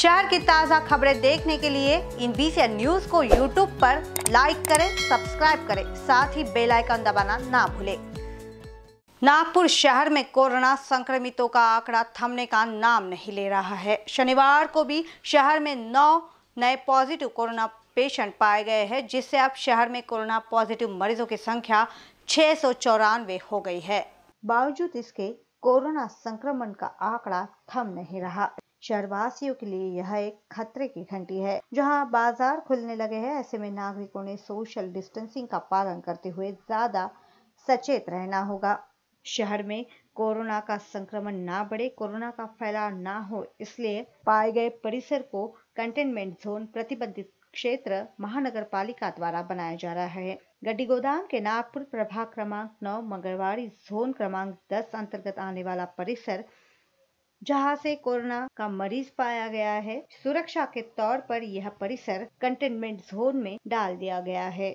शहर की ताज़ा खबरें देखने के लिए इन बीसी न्यूज को यूट्यूब पर लाइक करें सब्सक्राइब करें साथ ही बेल आइकन दबाना ना भूलें नागपुर शहर में कोरोना संक्रमितों का आंकड़ा थमने का नाम नहीं ले रहा है शनिवार को भी शहर में नौ नए पॉजिटिव कोरोना पेशेंट पाए गए हैं जिससे अब शहर में कोरोना पॉजिटिव मरीजों की संख्या छः हो गई है बावजूद इसके कोरोना संक्रमण का आंकड़ा थम नहीं रहा शहरवासियों के लिए यह एक खतरे की घंटी है जहां बाजार खुलने लगे हैं ऐसे में नागरिकों ने सोशल डिस्टेंसिंग का पालन करते हुए ज्यादा सचेत रहना होगा शहर में कोरोना का संक्रमण ना बढ़े कोरोना का फैलाव ना हो इसलिए पाए गए परिसर को कंटेनमेंट जोन प्रतिबंधित क्षेत्र महानगर पालिका द्वारा बनाया जा रहा है गड्डी गोदाम के नागपुर प्रभाग क्रमांक नौ मंगलवारी जोन क्रमांक दस अंतर्गत आने वाला परिसर जहां से कोरोना का मरीज पाया गया है सुरक्षा के तौर पर यह परिसर कंटेनमेंट जोन में डाल दिया गया है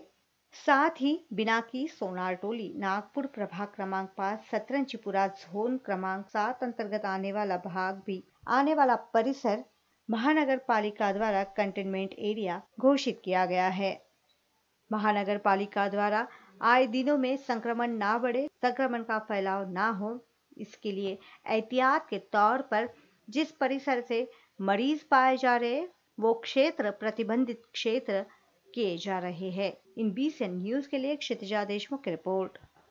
साथ ही बिना की सोनार टोली नागपुर प्रभाग क्रमांक पाँच सतरंजपुरा जोन क्रमांक सात अंतर्गत आने वाला भाग भी आने वाला परिसर महानगर पालिका द्वारा कंटेनमेंट एरिया घोषित किया गया है महानगर पालिका द्वारा आए दिनों में संक्रमण ना बढ़े संक्रमण का फैलाव ना हो इसके लिए एहतियात के तौर पर जिस परिसर से मरीज पाए जा रहे वो क्षेत्र प्रतिबंधित क्षेत्र किए जा रहे हैं इन बीस न्यूज के लिए क्षितिजा देशमुख की रिपोर्ट